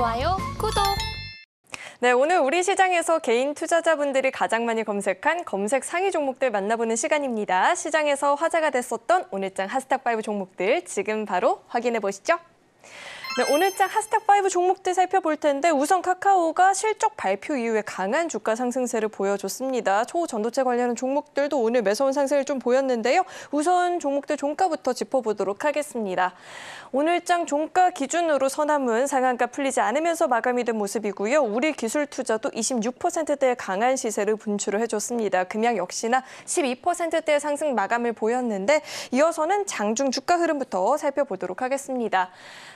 좋아요, 구독! 네, 오늘 우리 시장에서 개인 투자자분들이 가장 많이 검색한 검색 상위 종목들 만나보는 시간입니다. 시장에서 화제가 됐었던 오늘장 하스탑5 종목들 지금 바로 확인해 보시죠. 네, 오늘 장 하스탁5 종목들 살펴볼 텐데 우선 카카오가 실적 발표 이후에 강한 주가 상승세를 보여줬습니다. 초전도체 관련한 종목들도 오늘 매서운 상승을 좀 보였는데요. 우선 종목들 종가부터 짚어보도록 하겠습니다. 오늘 장 종가 기준으로 서남은 상한가 풀리지 않으면서 마감이 된 모습이고요. 우리 기술 투자도 26%대의 강한 시세를 분출을 해줬습니다. 금양 역시나 12%대의 상승 마감을 보였는데 이어서는 장중 주가 흐름부터 살펴보도록 하겠습니다.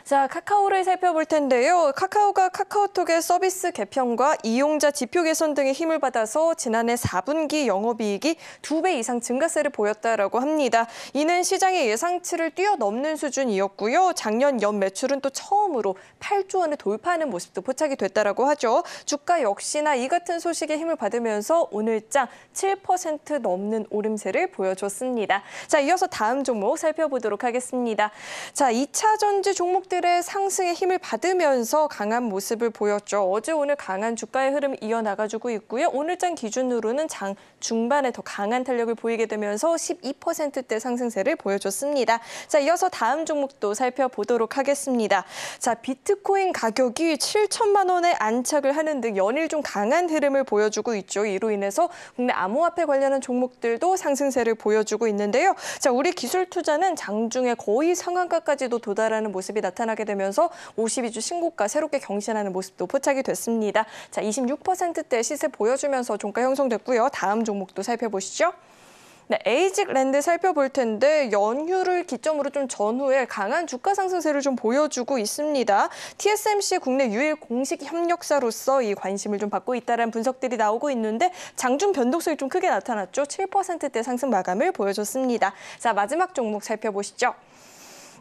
자, 카카오 카카오를 살펴볼 텐데요. 카카오가 카카오톡의 서비스 개편과 이용자 지표 개선 등의 힘을 받아서 지난해 4분기 영업이익이 2배 이상 증가세를 보였다라고 합니다. 이는 시장의 예상치를 뛰어넘는 수준이었고요. 작년 연 매출은 또 처음으로 8조 원을 돌파하는 모습도 포착이 됐다라고 하죠. 주가 역시나 이 같은 소식에 힘을 받으면서 오늘장 7% 넘는 오름세를 보여줬습니다. 자, 이어서 다음 종목 살펴보도록 하겠습니다. 자, 2차 전지 종목들의 상승의 힘을 받으면서 강한 모습을 보였죠. 어제 오늘 강한 주가의 흐름 이어나가주고 있고요. 오늘장 기준으로는 장 중반에 더 강한 탄력을 보이게 되면서 12%대 상승세를 보여줬습니다. 자, 이어서 다음 종목도 살펴보도록 하겠습니다. 자, 비트코인 가격이 7천만 원에 안착을 하는 등 연일 좀 강한 흐름을 보여주고 있죠. 이로 인해서 국내 암호화폐 관련한 종목들도 상승세를 보여주고 있는데요. 자, 우리 기술 투자는 장중에 거의 상한가까지도 도달하는 모습이 나타나게 되면 나오면서 52주 신고가 새롭게 경신하는 모습도 포착이 됐습니다. 자, 26%대 시세 보여주면서 종가 형성됐고요. 다음 종목도 살펴보시죠. 네, 에이직 랜드 살펴볼 텐데 연휴를 기점으로 좀 전후에 강한 주가 상승세를 좀 보여주고 있습니다. TSMC 국내 유일 공식 협력사로서 이 관심을 좀 받고 있다는 분석들이 나오고 있는데 장중 변동성이 좀 크게 나타났죠. 7%대 상승 마감을 보여줬습니다. 자, 마지막 종목 살펴보시죠.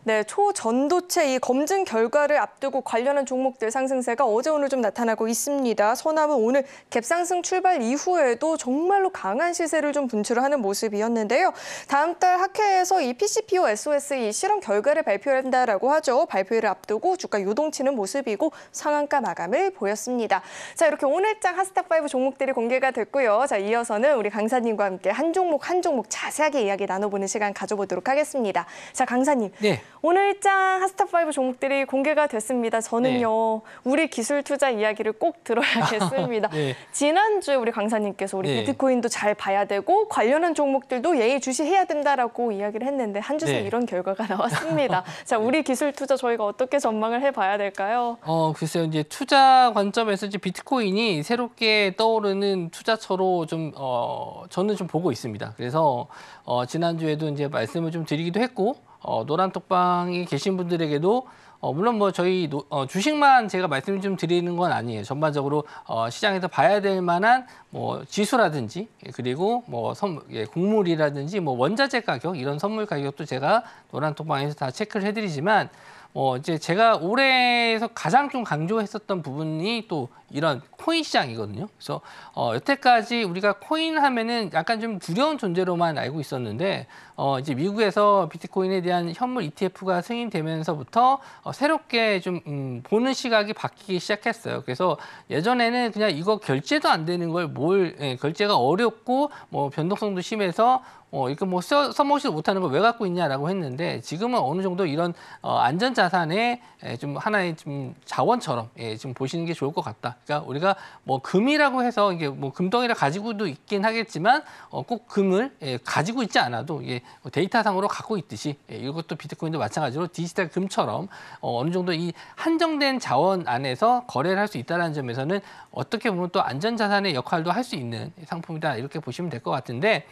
네, 초전도체 이 검증 결과를 앞두고 관련한 종목들 상승세가 어제 오늘 좀 나타나고 있습니다. 서남은 오늘 갭상승 출발 이후에도 정말로 강한 시세를 좀 분출하는 모습이었는데요. 다음 달 학회에서 이 PCPO SOS 이 실험 결과를 발표한다라고 하죠. 발표를 앞두고 주가 요동치는 모습이고 상한가 마감을 보였습니다. 자, 이렇게 오늘장 하스닥 파이브 종목들이 공개가 됐고요. 자, 이어서는 우리 강사님과 함께 한 종목 한 종목 자세하게 이야기 나눠보는 시간 가져보도록 하겠습니다. 자, 강사님. 네. 오늘 짱하스타5 종목들이 공개가 됐습니다. 저는요, 네. 우리 기술 투자 이야기를 꼭 들어야겠습니다. 네. 지난주에 우리 강사님께서 우리 네. 비트코인도 잘 봐야 되고 관련한 종목들도 예의주시해야 된다라고 이야기를 했는데 한 주새 네. 이런 결과가 나왔습니다. 자, 우리 네. 기술 투자 저희가 어떻게 전망을 해봐야 될까요? 어, 글쎄요. 이제 투자 관점에서 이제 비트코인이 새롭게 떠오르는 투자처로 좀, 어, 저는 좀 보고 있습니다. 그래서, 어, 지난주에도 이제 말씀을 좀 드리기도 했고, 어, 노란톡방에 계신 분들에게도 어, 물론 뭐 저희 노, 어, 주식만 제가 말씀 을좀 드리는 건 아니에요. 전반적으로 어, 시장에서 봐야 될 만한 뭐 지수라든지 예, 그리고 뭐 선, 예, 국물이라든지뭐 원자재 가격 이런 선물 가격도 제가 노란톡방에서 다 체크를 해드리지만 뭐 이제 제가 올해에서 가장 좀 강조했었던 부분이 또 이런 코인 시장이거든요. 그래서 어, 여태까지 우리가 코인 하면은 약간 좀 두려운 존재로만 알고 있었는데 어, 이제 미국에서 비트코인에 대한 현물 ETF가 승인되면서부터 어, 새롭게 좀 음, 보는 시각이 바뀌기 시작했어요. 그래서 예전에는 그냥 이거 결제도 안 되는 걸뭘 예, 결제가 어렵고 뭐 변동성도 심해서 어, 이렇게 뭐 써, 써먹지도 못하는 걸 왜 갖고 있냐라고 했는데 지금은 어느 정도 이런 어, 안전자산의 예, 좀 하나의 좀 자원처럼 예, 지금 보시는 게 좋을 것 같다. 그러니까 우리가 뭐 금이라고 해서 이게 뭐 금덩이를 가지고도 있긴 하겠지만 어, 꼭 금을 예, 가지고 있지 않아도 예, 어, 데이터상으로 갖고 있듯이 예, 이것도 비트코인도 마찬가지로 디지털 금처럼 어, 어느 정도 이 한정된 자원 안에서 거래를 할 수 있다는 점에서는 어떻게 보면 또 안전자산의 역할도 할 수 있는 상품이다 이렇게 보시면 될 것 같은데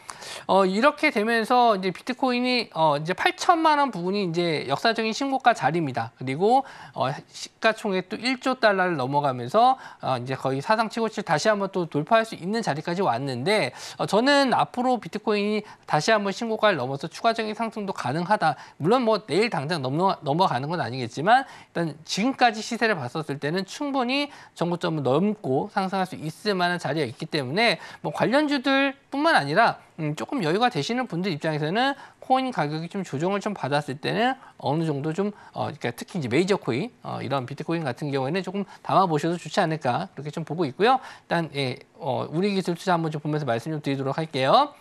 어, 이렇게 되면서 이제 비트코인이 어, 이제 8천만 원 부분이 이제 역사적인 신고가 자리입니다. 그리고 어, 시가총액 또 1조 달러를 넘어가면서 어, 이제 거의 사상 최고치를 다시 한번 또 돌파할 수 있는 자리까지 왔는데 어, 저는 앞으로 비트코인이 다시 한번 신고가를 넘어서 추가적인 상승도 가능하다. 물론 뭐 내일 당장 넘어, 넘어가는 건 아니겠지만 일단 지금까지 시세를 봤었을 때는 충분히 전고점을 넘고 상승할 수 있을 만한 자리가 있기 때문에 뭐 관련주들 뿐만 아니라 음, 조금 여유가 되시는 분들 입장에서는 코인 가격이 좀 조정을 좀 받았을 때는 어느 정도 좀 어, 그러니까 특히 이제 메이저 코인 어, 이런 비트코인 같은 경우에는 조금 담아 보셔도 좋지 않을까 그렇게 좀 보고 있고요. 일단 예, 어, 우리 기술 투자 한번 좀 보면서 말씀 좀 드리도록 할게요.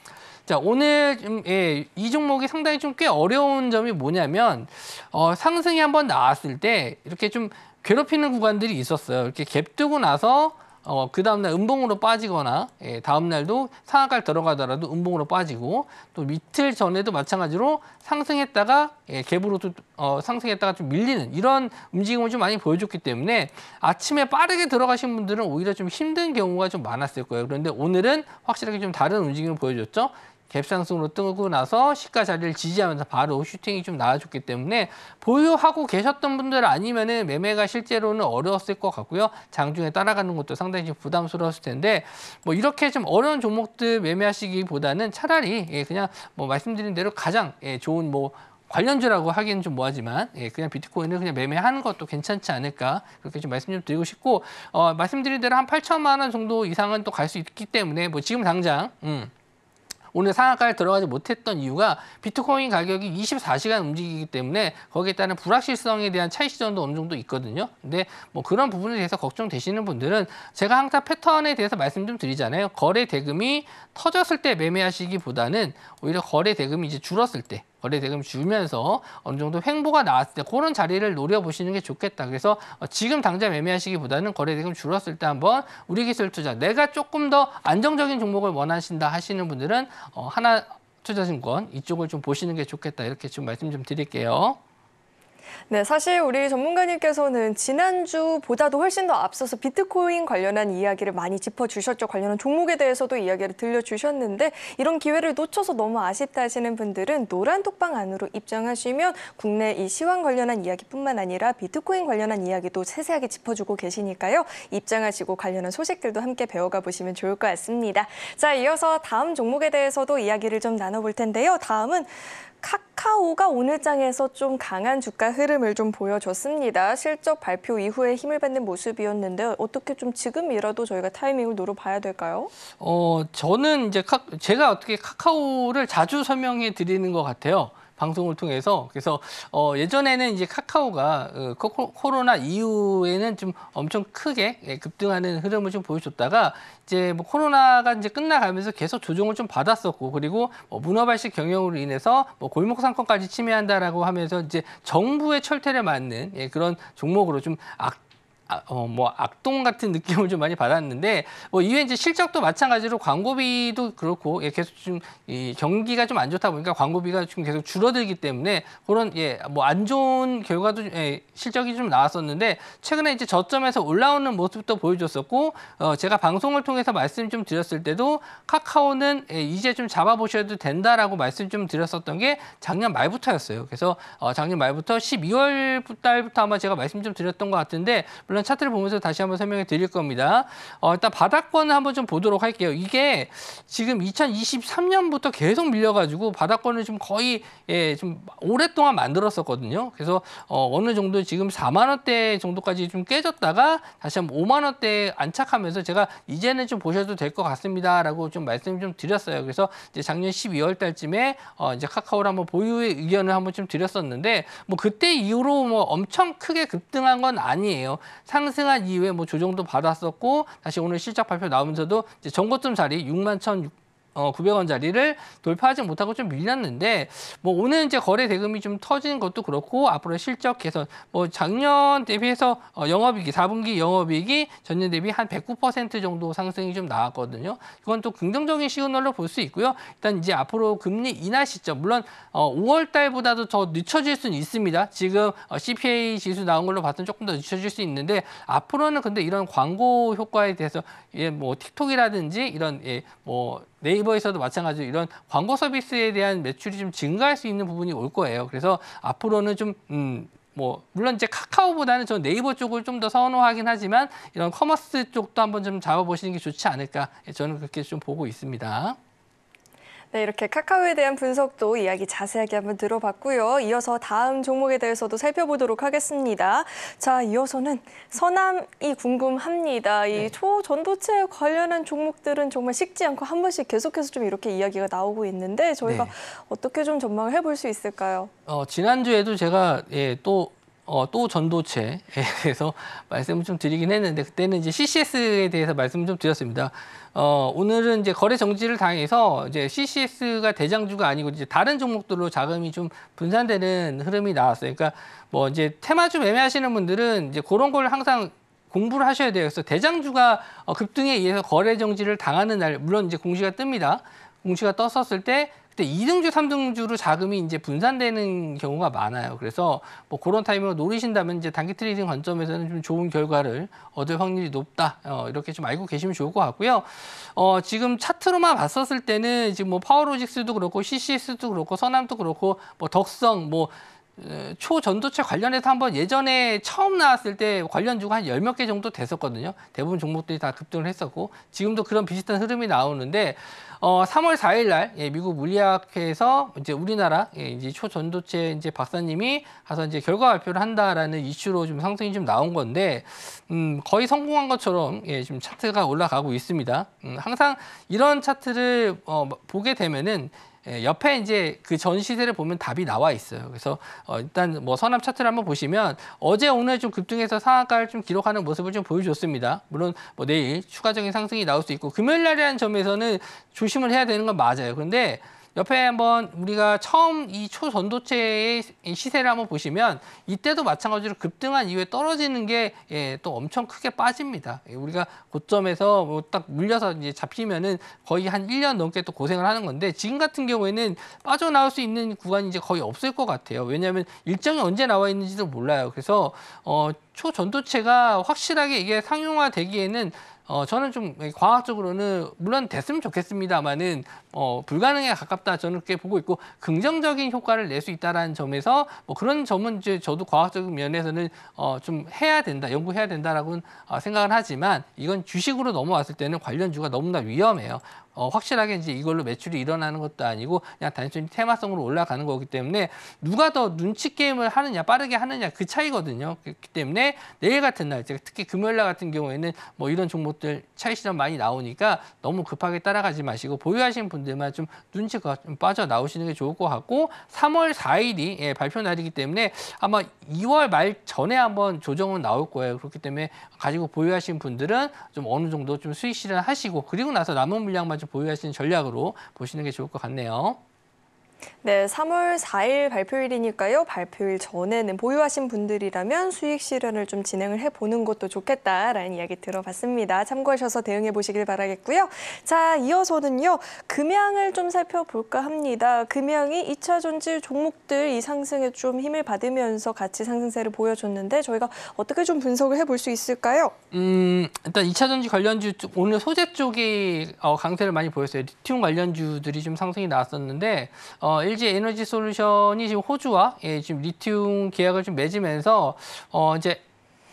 자, 오늘 좀, 예, 이 종목이 상당히 좀 꽤 어려운 점이 뭐냐면, 어, 상승이 한번 나왔을 때 이렇게 좀 괴롭히는 구간들이 있었어요. 이렇게 갭 뜨고 나서 어, 그 다음날 음봉으로 빠지거나 예, 다음날도 상한가를 들어가더라도 음봉으로 빠지고 또 이틀 전에도 마찬가지로 상승했다가 예, 갭으로 또 어, 상승했다가 좀 밀리는 이런 움직임을 좀 많이 보여줬기 때문에 아침에 빠르게 들어가신 분들은 오히려 좀 힘든 경우가 좀 많았을 거예요. 그런데 오늘은 확실하게 좀 다른 움직임을 보여줬죠. 갭상승으로 뜨고 나서 시가 자리를 지지하면서 바로 슈팅이 좀나아졌기 때문에 보유하고 계셨던 분들 아니면은 매매가 실제로는 어려웠을 것 같고요. 장중에 따라가는 것도 상당히 좀 부담스러웠을 텐데 뭐 이렇게 좀 어려운 종목들 매매하시기보다는 차라리 예, 그냥 뭐 말씀드린 대로 가장 예, 좋은 뭐 관련주라고 하기는 좀 뭐하지만 예, 그냥 비트코인을 그냥 매매하는 것도 괜찮지 않을까 그렇게 좀 말씀 좀 드리고 싶고 어, 말씀드린 대로 한 8천만 원 정도 이상은 또 갈 수 있기 때문에 뭐 지금 당장 음. 오늘 상한가에 들어가지 못했던 이유가 비트코인 가격이 24시간 움직이기 때문에 거기에 따른 불확실성에 대한 차이 시전도 어느 정도 있거든요. 근데 뭐 그런 부분에 대해서 걱정되시는 분들은 제가 항상 패턴에 대해서 말씀 좀 드리잖아요. 거래 대금이 터졌을 때 매매하시기보다는 오히려 거래 대금이 이제 줄었을 때 거래 대금 주면서 어느 정도 횡보가 나왔을 때 그런 자리를 노려보시는 게 좋겠다. 그래서 어, 지금 당장 매매하시기보다는 거래 대금 줄었을 때 한번 우리 기술 투자 내가 조금 더 안정적인 종목을 원하신다 하시는 분들은 어, 하나 투자증권 이쪽을 좀 보시는 게 좋겠다 이렇게 좀 말씀 좀 드릴게요. 네, 사실 우리 전문가님께서는 지난주보다도 훨씬 더 앞서서 비트코인 관련한 이야기를 많이 짚어주셨죠. 관련한 종목에 대해서도 이야기를 들려주셨는데 이런 기회를 놓쳐서 너무 아쉽다 하시는 분들은 노란 톡방 안으로 입장하시면 국내 이 시황 관련한 이야기뿐만 아니라 비트코인 관련한 이야기도 세세하게 짚어주고 계시니까요. 입장하시고 관련한 소식들도 함께 배워가 보시면 좋을 것 같습니다. 자, 이어서 다음 종목에 대해서도 이야기를 좀 나눠볼 텐데요. 다음은 카카오가 오늘장에서 좀 강한 주가 흐름을 좀 보여줬습니다. 실적 발표 이후에 힘을 받는 모습이었는데 어떻게 좀 지금이라도 저희가 타이밍을 노려봐야 될까요? 어, 저는 이제 카, 제가 어떻게 카카오를 자주 설명해 드리는 것 같아요. 방송을 통해서 그래서 어, 예전에는 이제 카카오가 어, 코로나 이후에는 좀 엄청 크게 예, 급등하는 흐름을 좀 보여줬다가 이제 뭐 코로나가 이제 끝나가면서 계속 조정을 좀 받았었고 그리고 뭐 문어발식 경영으로 인해서 뭐 골목 상권까지 침해한다라고 하면서 이제 정부의 철퇴를 맞는 예, 그런 종목으로 좀 악. 아, 어, 뭐 악동 같은 느낌을 좀 많이 받았는데 뭐 이후에 이제 실적도 마찬가지로 광고비도 그렇고 예, 계속 좀 이 경기가 좀 안 좋다 보니까 광고비가 지금 계속 줄어들기 때문에 그런 예 뭐 안 좋은 결과도 예, 실적이 좀 나왔었는데 최근에 이제 저점에서 올라오는 모습도 보여줬었고 어, 제가 방송을 통해서 말씀 좀 드렸을 때도 카카오는 예, 이제 좀 잡아보셔도 된다라고 말씀 좀 드렸었던 게 작년 말부터였어요. 그래서 어, 작년 말부터 12월 달부터 아마 제가 말씀 좀 드렸던 것 같은데 물론 물론 차트를 보면서 다시 한번 설명해 드릴 겁니다. 어, 일단 바닥권을 한번 좀 보도록 할게요. 이게 지금 2023년부터 계속 밀려가지고 바닥권을 지금 거의 예, 좀 오랫동안 만들었었거든요. 그래서 어, 어느 정도 지금 4만 원대 정도까지 좀 깨졌다가 다시 한번 5만 원대 안착하면서 제가 이제는 좀 보셔도 될 것 같습니다라고 좀 말씀 좀 드렸어요. 그래서 이제 작년 12월 달쯤에 어, 이제 카카오를 한번 보유의 의견을 한번 좀 드렸었는데 뭐 그때 이후로 뭐 엄청 크게 급등한 건 아니에요. 상승한 이후에 뭐 조정도 받았었고 다시 오늘 실적 발표 나오면서도 이제 전고점 자리 6만 1 6 어, 900원짜리를 돌파하지 못하고 좀 밀렸는데 뭐 오늘 이제 거래 대금이 좀 터진 것도 그렇고 앞으로 실적 개선 뭐 작년 대비해서 어, 영업이익이 4분기 영업이익이 전년 대비 한 109% 정도 상승이 좀 나왔거든요. 이건 또 긍정적인 시그널로 볼 수 있고요. 일단 이제 앞으로 금리 인하 시점 물론 어, 5월 달보다도 더 늦춰질 수는 있습니다. 지금 어, c p a 지수 나온 걸로 봤던 조금 더 늦춰질 수 있는데 앞으로는 근데 이런 광고 효과에 대해서 예, 뭐 틱톡이라든지 이런 예, 뭐 네이버에서도 마찬가지로 이런 광고 서비스에 대한 매출이 좀 증가할 수 있는 부분이 올 거예요. 그래서 앞으로는 좀, 음, 뭐 물론 이제 카카오보다는 저 네이버 쪽을 좀 더 선호하긴 하지만 이런 커머스 쪽도 한번 좀 잡아보시는 게 좋지 않을까 예, 저는 그렇게 좀 보고 있습니다. 네, 이렇게 카카오에 대한 분석도 이야기 자세하게 한번 들어봤고요. 이어서 다음 종목에 대해서도 살펴보도록 하겠습니다. 자, 이어서는 서남이 궁금합니다. 이 네. 초전도체 관련한 종목들은 정말 식지 않고 한 번씩 계속해서 좀 이렇게 이야기가 나오고 있는데 저희가 네. 어떻게 좀 전망을 해볼 수 있을까요? 어, 지난주에도 제가 예, 또 어, 또 전도체에 대해서 말씀을 좀 드리긴 했는데 그때는 이제 CCS에 대해서 말씀을 좀 드렸습니다. 어, 오늘은 이제 거래 정지를 당해서 이제 CCS가 대장주가 아니고 이제 다른 종목들로 자금이 좀 분산되는 흐름이 나왔어요. 그러니까 뭐 이제 테마주 매매하시는 분들은 이제 그런 걸 항상 공부를 하셔야 돼요. 그래서 대장주가 어, 급등에 의해서 거래 정지를 당하는 날, 물론 이제 공시가 뜹니다. 공시가 떴었을 때 그때 2등주, 3등주로 자금이 이제 분산되는 경우가 많아요. 그래서 뭐 그런 타이밍을 노리신다면 이제 단기 트레이딩 관점에서는 좀 좋은 결과를 얻을 확률이 높다. 어, 이렇게 좀 알고 계시면 좋을 것 같고요. 어, 지금 차트로만 봤었을 때는 지금 뭐 파워로직스도 그렇고 CCS도 그렇고 서남도 그렇고 뭐 덕성 뭐 초전도체 관련해서 한번 예전에 처음 나왔을 때 관련주가 한 열 몇 개 정도 됐었거든요. 대부분 종목들이 다 급등을 했었고 지금도 그런 비슷한 흐름이 나오는데 어 3월 4일 날 예, 미국 물리학회에서 이제 우리나라 예, 이제 초전도체 이제 박사님이 가서 이제 결과 발표를 한다라는 이슈로 좀 상승이 좀 나온 건데 음 거의 성공한 것처럼 예, 지금 차트가 올라가고 있습니다. 음 항상 이런 차트를 어 보게 되면은 예, 옆에 이제 그 전시세를 보면 답이 나와 있어요. 그래서 어 일단 뭐 선암 차트를 한번 보시면 어제 오늘 좀 급등해서 상한가를 좀 기록하는 모습을 좀 보여줬습니다. 물론 뭐 내일 추가적인 상승이 나올 수 있고 금요일 날이라는 점에서는 조심을 해야 되는 건 맞아요. 그런데 옆에 한번 우리가 처음 이 초전도체의 시세를 한번 보시면 이때도 마찬가지로 급등한 이후에 떨어지는 게또 예, 엄청 크게 빠집니다. 예, 우리가 고점에서 뭐딱 물려서 이제 잡히면은 거의 한 1년 넘게 또 고생을 하는 건데 지금 같은 경우에는 빠져나올 수 있는 구간이 이제 거의 없을 것 같아요. 왜냐하면 일정이 언제 나와 있는지도 몰라요. 그래서 어, 초전도체가 확실하게 이게 상용화되기에는 어, 저는 좀 과학적으로는 물론 됐으면 좋겠습니다만은 어, 불가능에 가깝다 저는 그렇게 보고 있고 긍정적인 효과를 낼 수 있다라는 점에서 뭐 그런 점은 이제 저도 과학적인 면에서는 어, 좀 해야 된다 연구해야 된다라고는 어, 생각을 하지만 이건 주식으로 넘어왔을 때는 관련주가 너무나 위험해요. 어, 확실하게 이제 이걸로 매출이 일어나는 것도 아니고 그냥 단순히 테마성으로 올라가는 거기 때문에 누가 더 눈치 게임을 하느냐 빠르게 하느냐 그 차이거든요. 그렇기 때문에 내일 같은 날 특히 금요일 날 같은 경우에는 뭐 이런 종목들 차이 실험 많이 나오니까 너무 급하게 따라가지 마시고 보유하신 분들만 좀 눈치가 좀 빠져 나오시는 게 좋을 것 같고 3월 4일이 예, 발표 날이기 때문에 아마 2월 말 전에 한번 조정은 나올 거예요. 그렇기 때문에 가지고 보유하신 분들은 좀 어느 정도 좀 수익 실현 하시고 그리고 나서 남은 물량만 좀 보유하신 전략으로 보시는 게 좋을 것 같네요. 네, 3월 4일 발표일이니까요. 발표일 전에는 보유하신 분들이라면 수익 실현을 좀 진행을 해보는 것도 좋겠다라는 이야기 들어봤습니다. 참고하셔서 대응해 보시길 바라겠고요. 자, 이어서는요. 금양을 좀 살펴볼까 합니다. 금양이 2차 전지 종목들 이 상승에 좀 힘을 받으면서 같이 상승세를 보여줬는데 저희가 어떻게 좀 분석을 해볼 수 있을까요? 음, 일단 2차 전지 관련주 오늘 소재 쪽이 어, 강세를 많이 보였어요. 리튬 관련주들이 좀 상승이 나왔었는데 어, 어, LG 에너지 솔루션이 지금 호주와 예, 지금 리튬 계약을 좀 맺으면서 어, 이제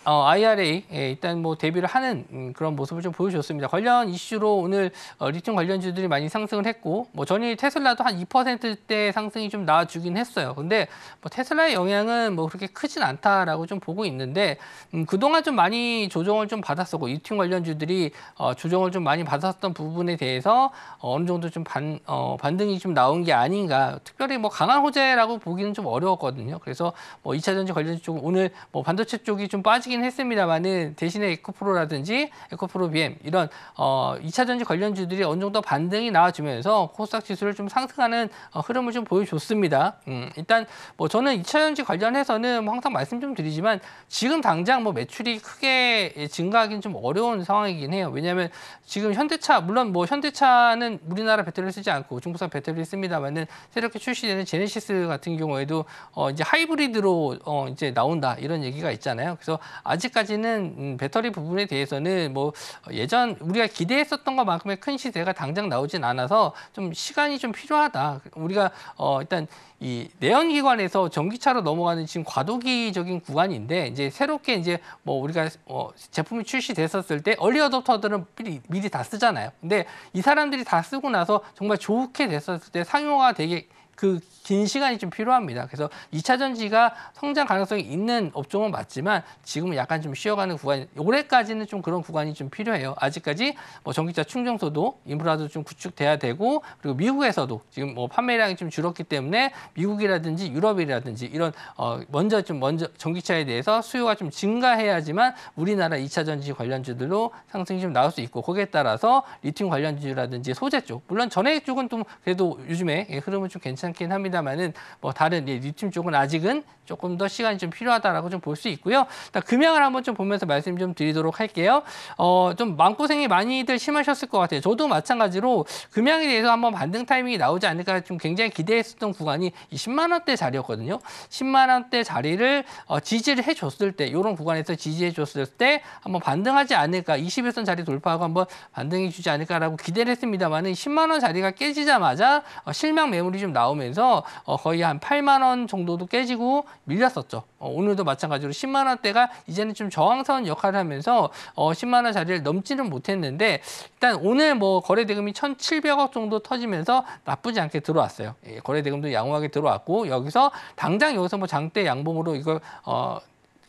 어, IRA 예, 일단 뭐 대비를 하는 음, 그런 모습을 좀 보여줬습니다. 관련 이슈로 오늘 어, 리튬 관련주들이 많이 상승을 했고 뭐 전일 테슬라도 한 2%대 상승이 좀 나와주긴 했어요. 근데 뭐 테슬라의 영향은 뭐 그렇게 크진 않다라고 좀 보고 있는데 음, 그동안 좀 많이 조정을 좀 받았었고 리튬 관련주들이 어, 조정을 좀 많이 받았던 부분에 대해서 어, 어느 정도 좀 반, 어, 반등이 좀 나온 게 아닌가 특별히 뭐 강한 호재라고 보기는 좀 어려웠거든요. 그래서 뭐 2차 전지 관련주 쪽 오늘 뭐 반도체 쪽이 좀 빠지긴 하긴 했습니다만은 대신에 에코프로라든지 에코프로 BM 이런 어 2차 전지 관련주들이 어느 정도 반등이 나와주면서 코스닥 지수를 좀 상승하는 어, 흐름을 좀 보여줬습니다. 음, 일단 뭐 저는 2차 전지 관련해서는 뭐 항상 말씀 좀 드리지만 지금 당장 뭐 매출이 크게 증가하기는 좀 어려운 상황이긴 해요. 왜냐하면 지금 현대차 물론 뭐 현대차는 우리나라 배터리를 쓰지 않고 중국산 배터리를 씁니다만은 새롭게 출시되는 제네시스 같은 경우에도 어 이제 하이브리드로 어 이제 나온다 이런 얘기가 있잖아요. 그래서 아직까지는 음, 배터리 부분에 대해서는 뭐 예전 우리가 기대했었던 것만큼의 큰 시세가 당장 나오진 않아서 좀 시간이 좀 필요하다. 우리가 어 일단 이 내연기관에서 전기차로 넘어가는 지금 과도기적인 구간인데 이제 새롭게 이제 뭐 우리가 어 제품이 출시됐었을 때 얼리 어댑터들은 미리, 미리 다 쓰잖아요. 근데 이 사람들이 다 쓰고 나서 정말 좋게 됐었을 때 상용화 되게 그긴 시간이 좀 필요합니다. 그래서 2차 전지가 성장 가능성이 있는 업종은 맞지만 지금은 약간 좀 쉬어가는 구간, 올해까지는 좀 그런 구간이 좀 필요해요. 아직까지 뭐 전기차 충전소도 인프라도 좀 구축돼야 되고 그리고 미국에서도 지금 뭐 판매량이 좀 줄었기 때문에 미국이라든지 유럽이라든지 이런 어 먼저 좀 먼저 전기차에 대해서 수요가 좀 증가해야지만 우리나라 2차 전지 관련주들로 상승이 좀 나올 수 있고 거기에 따라서 리튬 관련주라든지 소재 쪽 물론 전해 쪽은 좀 그래도 요즘에 예, 흐름은 좀 괜찮. 괜찮긴 합니다만은 뭐 다른 예, 리튬 쪽은 아직은 조금 더 시간이 좀 필요하다라고 좀 볼 수 있고요. 일단 금양을 한번 좀 보면서 말씀 좀 드리도록 할게요. 어, 좀 마음고생이 많이들 심하셨을 것 같아요. 저도 마찬가지로 금양에 대해서 한번 반등 타이밍이 나오지 않을까 좀 굉장히 기대했었던 구간이 10만 원대 자리였거든요. 10만 원대 자리를 어, 지지를 해줬을 때 이런 구간에서 지지해줬을 때 한번 반등하지 않을까 21선 자리 돌파하고 한번 반등해주지 않을까라고 기대를 했습니다만은 10만 원 자리가 깨지자마자 어, 실망 매물이 좀 나오면 나오면서 어, 거의 한 8만 원 정도도 깨지고 밀렸었죠. 어, 오늘도 마찬가지로 10만 원대가 이제는 좀 저항선 역할을 하면서 어, 10만 원 자리를 넘지는 못했는데 일단 오늘 뭐 거래 대금이 1,700억 정도 터지면서 나쁘지 않게 들어왔어요. 예, 거래 대금도 양호하게 들어왔고 여기서 당장 여기서 뭐 장대 양봉으로 이걸 어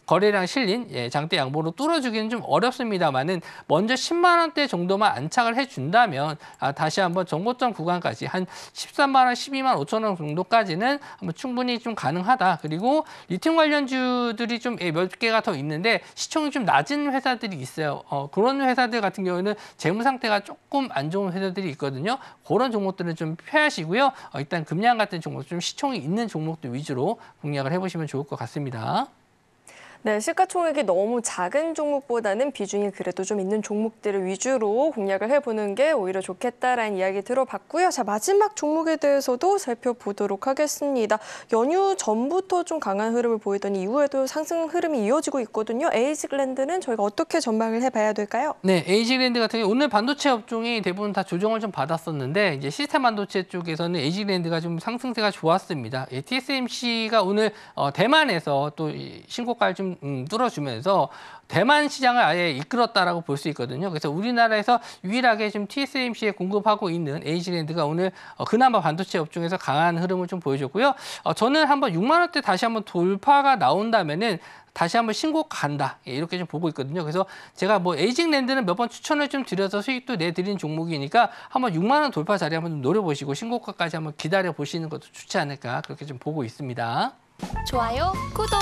거래량 실린 예, 장대 양보로 뚫어주기는 좀 어렵습니다만은 먼저 10만 원대 정도만 안착을 해준다면 아, 다시 한번 전고점 구간까지 한 13만 원, 12만 5천 원 정도까지는 한번 충분히 좀 가능하다. 그리고 리튬 관련주들이 좀몇 예, 개가 더 있는데 시총이 좀 낮은 회사들이 있어요. 어, 그런 회사들 같은 경우에는 재무 상태가 조금 안 좋은 회사들이 있거든요. 그런 종목들은 좀 피하시고요. 어, 일단 금량 같은 종목, 좀 시총이 있는 종목들 위주로 공략을 해보시면 좋을 것 같습니다. 네, 시가총액이 너무 작은 종목보다는 비중이 그래도 좀 있는 종목들을 위주로 공략을 해보는 게 오히려 좋겠다라는 이야기 들어봤고요. 자, 마지막 종목에 대해서도 살펴보도록 하겠습니다. 연휴 전부터 좀 강한 흐름을 보이더니 이후에도 상승 흐름이 이어지고 있거든요. 에이지랜드는 저희가 어떻게 전망을 해봐야 될까요? 네, 에이지랜드 같은 경우 오늘 반도체 업종이 대부분 다 조정을 좀 받았었는데 이제 시스템 반도체 쪽에서는 에이지랜드가 좀 상승세가 좋았습니다. TSMC가 예, 오늘 어, 대만에서 또 신고가를 좀 음, 음, 뚫어주면서 대만 시장을 아예 이끌었다라고 볼 수 있거든요. 그래서 우리나라에서 유일하게 지금 TSMC에 공급하고 있는 에이지랜드가 오늘 어, 그나마 반도체 업종에서 강한 흐름을 좀 보여줬고요. 어, 저는 한번 6만 원대 다시 한번 돌파가 나온다면은 다시 한번 신곡 간다 예, 이렇게 좀 보고 있거든요. 그래서 제가 뭐 에이징랜드는 몇 번 추천을 좀 드려서 수익도 내드린 종목이니까 한번 6만 원 돌파 자리 한번 노려보시고 신곡가까지 한번 기다려 보시는 것도 좋지 않을까 그렇게 좀 보고 있습니다. 좋아요, 구독.